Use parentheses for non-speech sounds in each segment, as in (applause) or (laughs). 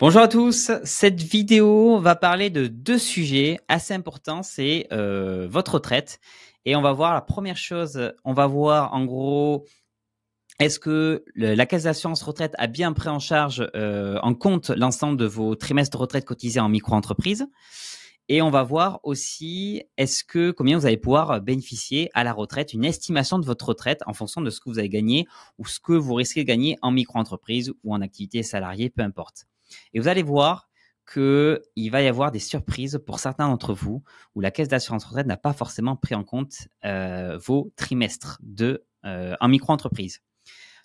Bonjour à tous, cette vidéo va parler de deux sujets assez importants, c'est euh, votre retraite et on va voir la première chose, on va voir en gros est-ce que la caisse d'assurance retraite a bien pris en charge, euh, en compte l'ensemble de vos trimestres de retraite cotisés en micro-entreprise et on va voir aussi est-ce que combien vous allez pouvoir euh, bénéficier à la retraite, une estimation de votre retraite en fonction de ce que vous avez gagné ou ce que vous risquez de gagner en micro-entreprise ou en activité salariée, peu importe. Et vous allez voir qu'il va y avoir des surprises pour certains d'entre vous où la caisse d'assurance retraite n'a pas forcément pris en compte euh, vos trimestres euh, en micro-entreprise.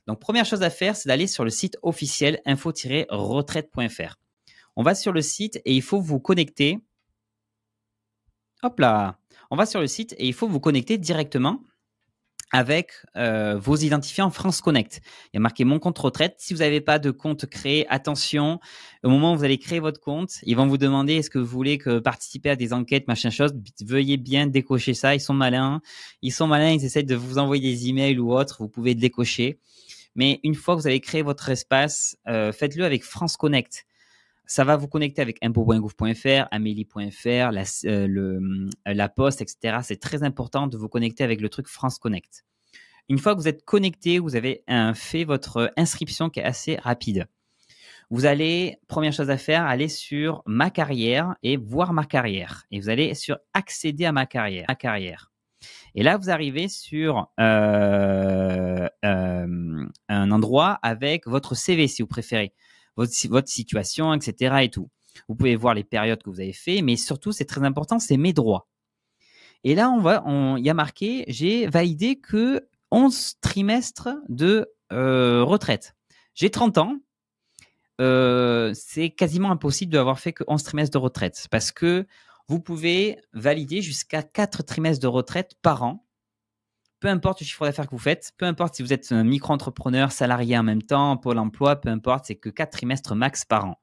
Donc, première chose à faire, c'est d'aller sur le site officiel info-retraite.fr. On va sur le site et il faut vous connecter. Hop là On va sur le site et il faut vous connecter directement avec euh, vos identifiants France Connect. Il y a marqué mon compte retraite. Si vous n'avez pas de compte créé, attention, au moment où vous allez créer votre compte, ils vont vous demander est-ce que vous voulez que participer à des enquêtes, machin chose. Veuillez bien décocher ça. Ils sont malins. Ils sont malins. Ils essaient de vous envoyer des emails ou autres. Vous pouvez décocher. Mais une fois que vous avez créé votre espace, euh, faites-le avec France Connect ça va vous connecter avec impo.gouv.fr, amélie.fr, la, euh, euh, la poste, etc. C'est très important de vous connecter avec le truc France Connect. Une fois que vous êtes connecté, vous avez un, fait votre inscription qui est assez rapide. Vous allez, première chose à faire, aller sur ma carrière et voir ma carrière. Et vous allez sur accéder à ma carrière. Ma carrière. Et là, vous arrivez sur euh, un endroit avec votre CV si vous préférez votre, situation, etc. et tout. Vous pouvez voir les périodes que vous avez fait, mais surtout, c'est très important, c'est mes droits. Et là, on va, on, il y a marqué, j'ai validé que 11 trimestres de euh, retraite. J'ai 30 ans. Euh, c'est quasiment impossible d'avoir fait que 11 trimestres de retraite parce que vous pouvez valider jusqu'à 4 trimestres de retraite par an peu importe le chiffre d'affaires que vous faites, peu importe si vous êtes un micro-entrepreneur, salarié en même temps, Pôle emploi, peu importe, c'est que 4 trimestres max par an.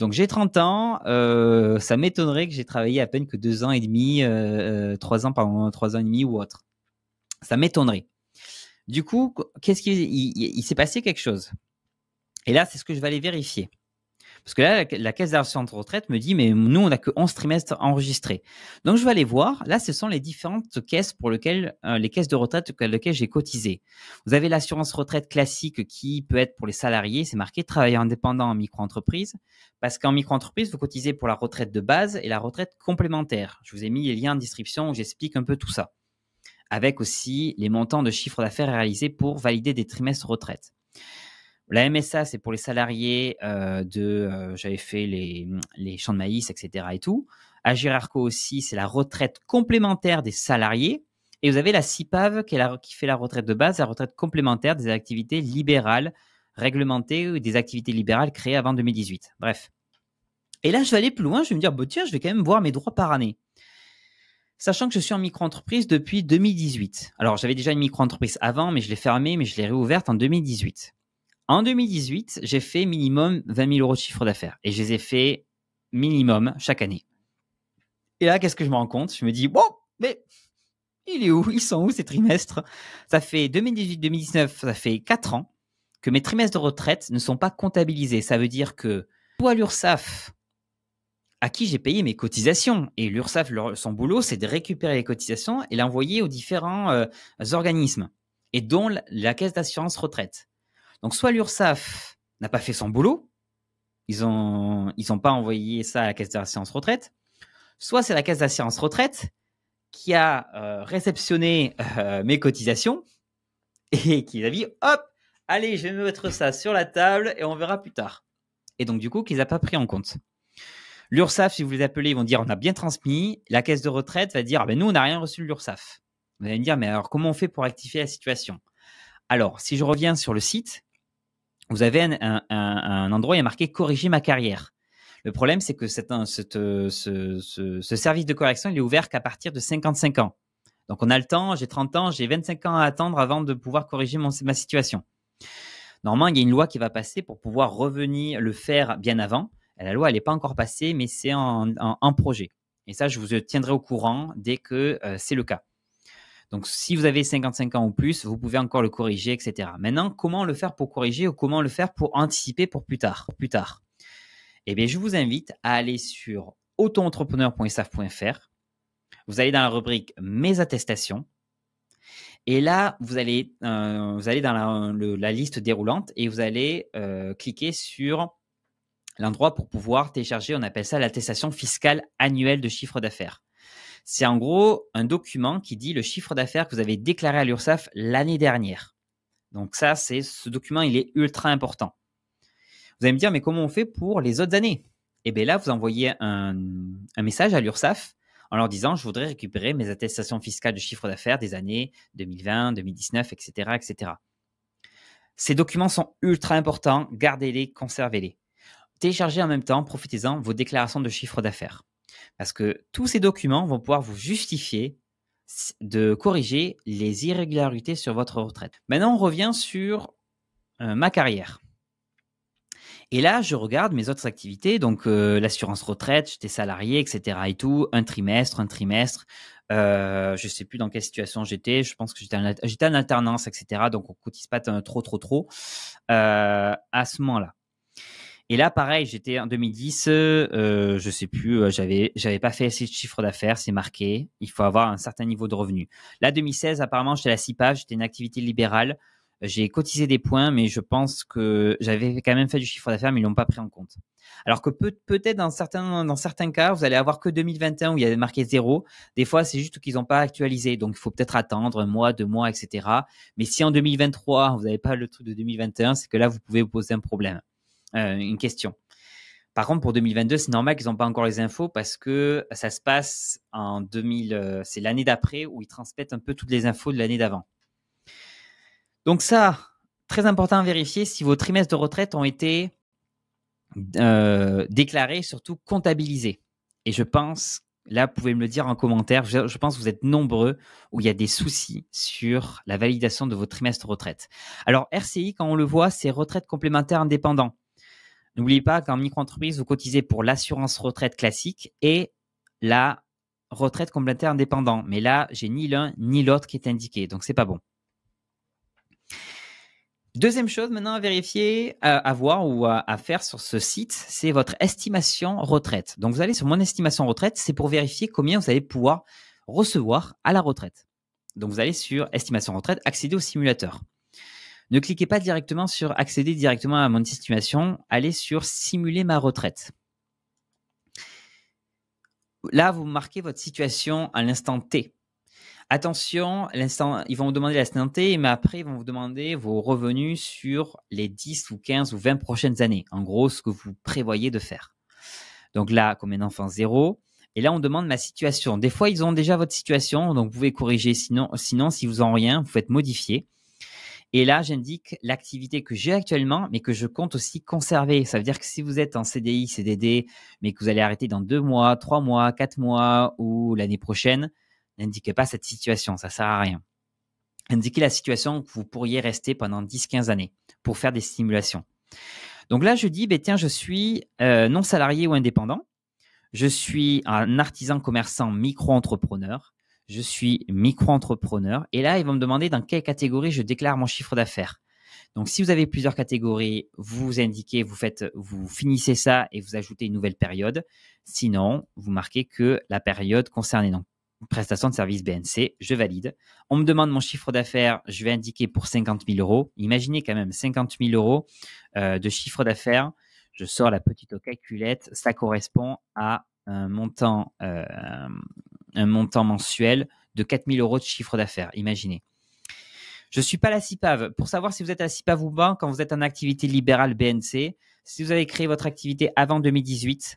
Donc j'ai 30 ans, euh, ça m'étonnerait que j'ai travaillé à peine que 2 ans et demi, euh, euh, trois 3 ans, pardon, 3 ans et demi ou autre. Ça m'étonnerait. Du coup, qu'est-ce qui il s'est passé quelque chose Et là, c'est ce que je vais aller vérifier. Parce que là, la, caisse d'assurance retraite me dit, mais nous, on n'a que 11 trimestres enregistrés. Donc, je vais aller voir. Là, ce sont les différentes caisses pour lesquelles, euh, les caisses de retraite pour lesquelles j'ai cotisé. Vous avez l'assurance retraite classique qui peut être pour les salariés. C'est marqué travailleur indépendant en micro-entreprise. Parce qu'en micro-entreprise, vous cotisez pour la retraite de base et la retraite complémentaire. Je vous ai mis les liens en description où j'explique un peu tout ça. Avec aussi les montants de chiffre d'affaires réalisés pour valider des trimestres retraite. La MSA, c'est pour les salariés de. J'avais fait mmh, les, champs de maïs, etc. et tout. Agirarco aussi, c'est la retraite complémentaire des salariés. Et vous avez la CIPAV qui, fait la retraite de base, la retraite complémentaire des activités libérales réglementées ou des activités libérales créées avant 2018. Bref. Et là, je vais aller plus loin, je vais me dire, bon bah, tiens, je vais quand même voir mes droits par année. Sachant que je suis en micro-entreprise depuis 2018. Alors, j'avais déjà une micro-entreprise avant, mais je l'ai fermée, mais je l'ai réouverte en 2018. En 2018, j'ai fait minimum 20 000 euros de chiffre d'affaires et je les ai fait minimum chaque année. Et là, qu'est-ce que je me rends compte Je me dis, bon, mais il est où Ils sont où ces trimestres Ça fait 2018-2019, ça fait 4 ans que mes trimestres de retraite ne sont pas comptabilisés. Ça veut dire que toi l'URSSAF, à qui j'ai payé mes cotisations, et l'URSSAF, son boulot, c'est de récupérer les cotisations et l'envoyer aux différents euh, organismes, et dont la caisse d'assurance retraite. Donc soit l'URSSAF n'a pas fait son boulot, ils n'ont ils pas envoyé ça à la caisse d'assurance retraite, soit c'est la caisse d'assurance retraite qui a euh, réceptionné euh, mes cotisations (laughs) et qui a dit hop, allez, je vais mettre ça sur la table et on verra plus tard. Et donc du coup, qu'ils n'ont pas pris en compte. L'URSSAF, si vous les appelez, ils vont dire on a bien transmis. La caisse de retraite va dire ah ben, nous, on n'a rien reçu de l'URSSAF. Vous allez me dire mais alors comment on fait pour activer la situation Alors, si je reviens sur le site, vous avez un, endroit, il y a marqué corriger ma carrière. Le problème, c'est que ce, service de correction, il est ouvert qu'à partir de 55 ans. Donc, on a le temps, j'ai 30 ans, j'ai 25 ans à attendre avant de pouvoir corriger mon, ma situation. Normalement, il y a une loi qui va passer pour pouvoir revenir le faire bien avant. La loi, elle n'est pas encore passée, mais c'est en, projet. Et ça, je vous tiendrai au courant dès que euh, c'est le cas. Donc, si vous avez 55 ans ou plus, vous pouvez encore le corriger, etc. Maintenant, comment le faire pour corriger ou comment le faire pour anticiper pour plus tard, plus tard Eh bien, je vous invite à aller sur autoentrepreneur.saf.fr. Vous allez dans la rubrique Mes attestations. Et là, vous allez, euh, vous allez dans la, liste déroulante et vous allez euh, cliquer sur l'endroit pour pouvoir télécharger, on appelle ça l'attestation fiscale annuelle de chiffre d'affaires. C'est en gros un document qui dit le chiffre d'affaires que vous avez déclaré à l'URSSAF l'année dernière. Donc ça, c'est ce document, il est ultra important. Vous allez me dire, mais comment on fait pour les autres années Eh bien là, vous envoyez un, message à l'URSSAF en leur disant, je voudrais récupérer mes attestations fiscales de chiffre d'affaires des années 2020, 2019, etc., etc. Ces documents sont ultra importants, gardez-les, conservez-les. Téléchargez en même temps, profitez-en, vos déclarations de chiffre d'affaires. Parce que tous ces documents vont pouvoir vous justifier de corriger les irrégularités sur votre retraite. Maintenant, on revient sur euh, ma carrière. Et là, je regarde mes autres activités, donc euh, l'assurance retraite, j'étais salarié, etc. et tout, un trimestre, un trimestre. Euh, je ne sais plus dans quelle situation j'étais, je pense que j'étais j'étais en alternance, etc. Donc on ne cotise pas trop, trop, trop à ce moment-là. Et là, pareil, j'étais en 2010, euh, je sais plus, euh, j'avais, j'avais pas fait assez de chiffre d'affaires, c'est marqué. Il faut avoir un certain niveau de revenu. Là, 2016, apparemment, j'étais à la CIPA, j'étais une activité libérale. J'ai cotisé des points, mais je pense que j'avais quand même fait du chiffre d'affaires, mais ils l'ont pas pris en compte. Alors que peut-être dans certains, dans certains cas, vous allez avoir que 2021 où il y a marqué zéro. Des fois, c'est juste qu'ils n'ont pas actualisé. Donc, il faut peut-être attendre un mois, deux mois, etc. Mais si en 2023, vous n'avez pas le truc de 2021, c'est que là, vous pouvez vous poser un problème. Euh, une question. Par contre, pour 2022, c'est normal qu'ils n'ont pas encore les infos parce que ça se passe en 2000, euh, c'est l'année d'après où ils transmettent un peu toutes les infos de l'année d'avant. Donc ça, très important à vérifier si vos trimestres de retraite ont été euh, déclarés, surtout comptabilisés. Et je pense, là, vous pouvez me le dire en commentaire, je, pense que vous êtes nombreux où il y a des soucis sur la validation de vos trimestres de retraite. Alors RCI, quand on le voit, c'est retraite complémentaire indépendant. N'oubliez pas qu'en micro-entreprise, vous cotisez pour l'assurance retraite classique et la retraite complémentaire indépendant. Mais là, j'ai ni l'un ni l'autre qui est indiqué, donc c'est pas bon. Deuxième chose maintenant à vérifier, à, voir ou à, à, faire sur ce site, c'est votre estimation retraite. Donc vous allez sur mon estimation retraite, c'est pour vérifier combien vous allez pouvoir recevoir à la retraite. Donc vous allez sur estimation retraite, accéder au simulateur. Ne cliquez pas directement sur accéder directement à mon situation. allez sur simuler ma retraite. Là, vous marquez votre situation à l'instant T. Attention, ils vont vous demander l'instant T, mais après, ils vont vous demander vos revenus sur les 10 ou 15 ou 20 prochaines années. En gros, ce que vous prévoyez de faire. Donc là, combien d'enfants Zéro. Et là, on demande ma situation. Des fois, ils ont déjà votre situation, donc vous pouvez corriger. Sinon, sinon si vous n'en rien, vous faites modifier. Et là, j'indique l'activité que j'ai actuellement, mais que je compte aussi conserver. Ça veut dire que si vous êtes en CDI, CDD, mais que vous allez arrêter dans deux mois, trois mois, quatre mois ou l'année prochaine, n'indiquez pas cette situation, ça sert à rien. Indiquez la situation où vous pourriez rester pendant 10-15 années pour faire des simulations. Donc là, je dis, ben, tiens, je suis euh, non salarié ou indépendant, je suis un artisan commerçant micro-entrepreneur, je suis micro-entrepreneur. Et là, ils vont me demander dans quelle catégorie je déclare mon chiffre d'affaires. Donc, si vous avez plusieurs catégories, vous indiquez, vous faites, vous finissez ça et vous ajoutez une nouvelle période. Sinon, vous marquez que la période concernée. Donc, prestation de service BNC, je valide. On me demande mon chiffre d'affaires, je vais indiquer pour 50 000 euros. Imaginez quand même 50 000 euros euh, de chiffre d'affaires. Je sors la petite calculette, ça correspond à un montant euh, un montant mensuel de 4000 euros de chiffre d'affaires. Imaginez. Je ne suis pas la CIPAV. Pour savoir si vous êtes à la CIPAV ou pas, quand vous êtes en activité libérale BNC, si vous avez créé votre activité avant 2018,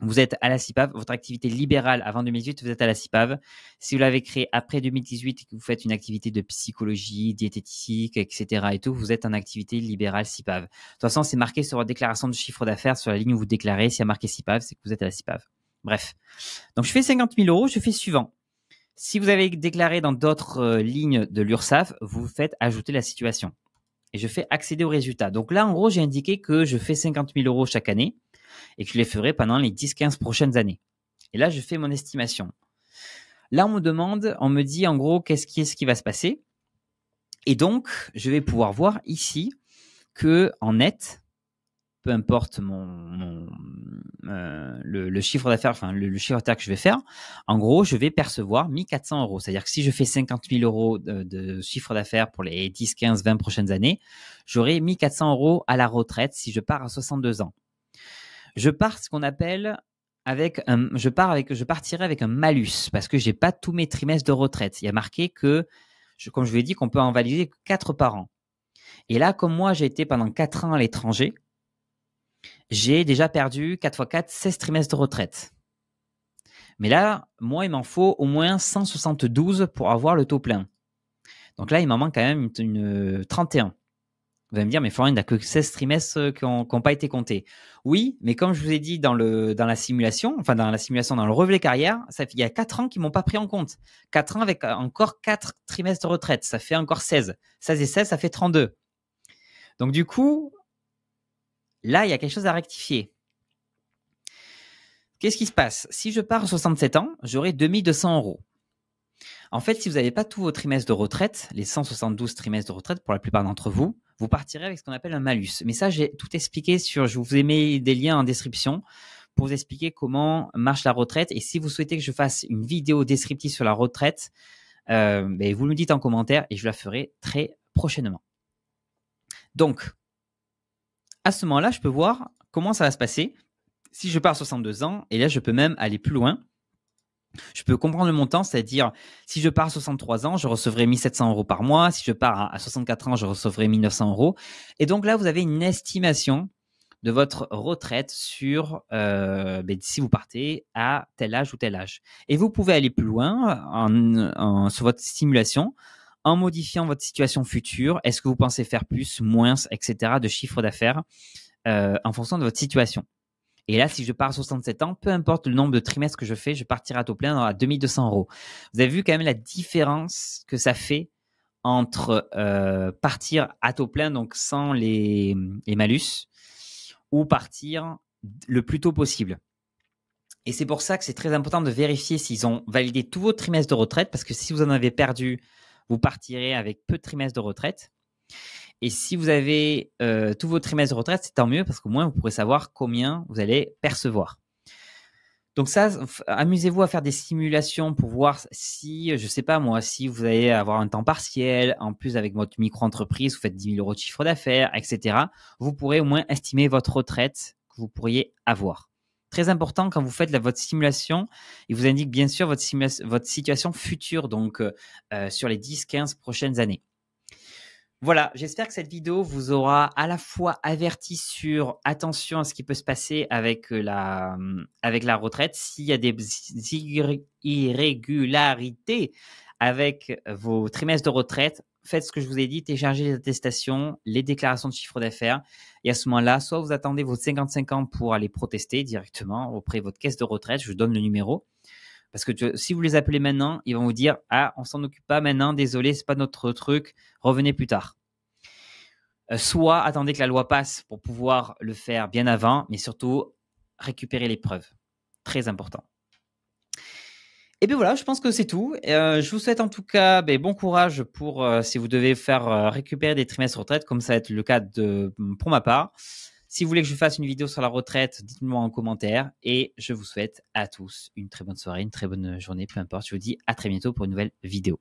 vous êtes à la CIPAV. Votre activité libérale avant 2018, vous êtes à la CIPAV. Si vous l'avez créée après 2018 et que vous faites une activité de psychologie, diététique, etc. et tout, vous êtes en activité libérale CIPAV. De toute façon, c'est marqué sur votre déclaration de chiffre d'affaires, sur la ligne où vous déclarez. S'il y a marqué CIPAV, c'est que vous êtes à la CIPAV. Bref. Donc, je fais 50 000 euros, je fais suivant. Si vous avez déclaré dans d'autres euh, lignes de l'URSSAF, vous faites ajouter la situation. Et je fais accéder au résultat. Donc là, en gros, j'ai indiqué que je fais 50 000 euros chaque année et que je les ferai pendant les 10-15 prochaines années. Et là, je fais mon estimation. Là, on me demande, on me dit en gros, qu'est-ce qui qui va se passer. Et donc, je vais pouvoir voir ici que en net, peu importe mon, mon, euh, le, chiffre d'affaires, enfin le, chiffre d'affaires que je vais faire, en gros, je vais percevoir 1400 euros. C'est-à-dire que si je fais 50 000 euros de, chiffre d'affaires pour les 10, 15, 20 prochaines années, j'aurai 400 euros à la retraite si je pars à 62 ans. Je pars ce qu'on appelle avec un, je pars avec, je partirai avec un malus parce que j'ai pas tous mes trimestres de retraite. Il y a marqué que, comme je vous ai dit, qu'on peut en valider 4 par an. Et là, comme moi, j'ai été pendant 4 ans à l'étranger, j'ai déjà perdu 4 x 4, 16 trimestres de retraite. Mais là, moi, il m'en faut au moins 172 pour avoir le taux plein. Donc là, il m'en manque quand même une, 31. Euh, vous allez me dire, mais Florian, il a que 16 trimestres euh, qui n'ont pas été comptés. Oui, mais comme je vous ai dit dans, le, dans la simulation, enfin dans la simulation, dans le relevé carrière, ça, il y a 4 ans qui ne m'ont pas pris en compte. 4 ans avec euh, encore 4 trimestres de retraite, ça fait encore 16. 16 et 16, ça fait 32. Donc du coup, Là, il y a quelque chose à rectifier. Qu'est-ce qui se passe Si je pars à 67 ans, j'aurai 2200 euros. En fait, si vous n'avez pas tous vos trimestres de retraite, les 172 trimestres de retraite pour la plupart d'entre vous, vous partirez avec ce qu'on appelle un malus. Mais ça, j'ai tout expliqué sur, je vous ai mis des liens en description pour vous expliquer comment marche la retraite. Et si vous souhaitez que je fasse une vidéo descriptive sur la retraite, euh, ben, vous me dites en commentaire et je la ferai très prochainement. Donc, à ce moment-là, je peux voir comment ça va se passer si je pars à 62 ans, et là, je peux même aller plus loin. Je peux comprendre le montant, c'est-à-dire si je pars à 63 ans, je recevrai 1700 euros par mois. Si je pars à 64 ans, je recevrai 1900 euros. Et donc là, vous avez une estimation de votre retraite sur euh, ben, si vous partez à tel âge ou tel âge. Et vous pouvez aller plus loin sur votre simulation en modifiant votre situation future. Est-ce que vous pensez faire plus, moins, etc. de chiffre d'affaires euh, en fonction de votre situation et là, si je pars à 67 ans, peu importe le nombre de trimestres que je fais, je partirai à taux plein à 2200 euros. Vous avez vu quand même la différence que ça fait entre euh, partir à taux plein, donc sans les, les malus, ou partir le plus tôt possible. Et c'est pour ça que c'est très important de vérifier s'ils ont validé tous vos trimestres de retraite, parce que si vous en avez perdu vous partirez avec peu de trimestres de retraite. Et si vous avez euh, tous vos trimestres de retraite, c'est tant mieux parce qu'au moins vous pourrez savoir combien vous allez percevoir. Donc ça, amusez-vous à faire des simulations pour voir si, je sais pas moi, si vous allez avoir un temps partiel, en plus avec votre micro-entreprise, vous faites 10 000 euros de chiffre d'affaires, etc. Vous pourrez au moins estimer votre retraite que vous pourriez avoir très important quand vous faites la, votre simulation. Il vous indique bien sûr votre, votre situation future, donc euh, euh, sur les 10-15 prochaines années. Voilà, j'espère que cette vidéo vous aura à la fois averti sur attention à ce qui peut se passer avec euh, la, avec la retraite, s'il y a des irrégularités avec vos trimestres de retraite, faites ce que je vous ai dit, téléchargez les attestations, les déclarations de chiffre d'affaires. Et à ce moment-là, soit vous attendez vos 55 ans pour aller protester directement auprès de votre caisse de retraite, je vous donne le numéro. Parce que si vous les appelez maintenant, ils vont vous dire Ah, on s'en occupe pas maintenant, désolé, c'est pas notre truc, revenez plus tard. Euh, soit attendez que la loi passe pour pouvoir le faire bien avant, mais surtout récupérer les preuves. Très important. Et bien voilà, je pense que c'est tout. Euh, je vous souhaite en tout cas ben, bon courage pour euh, si vous devez faire euh, récupérer des trimestres retraite, comme ça va être le cas mm, pour ma part. Si vous voulez que je fasse une vidéo sur la retraite, dites-moi en commentaire. Et je vous souhaite à tous une très bonne soirée, une très bonne journée, peu importe. Je vous dis à très bientôt pour une nouvelle vidéo.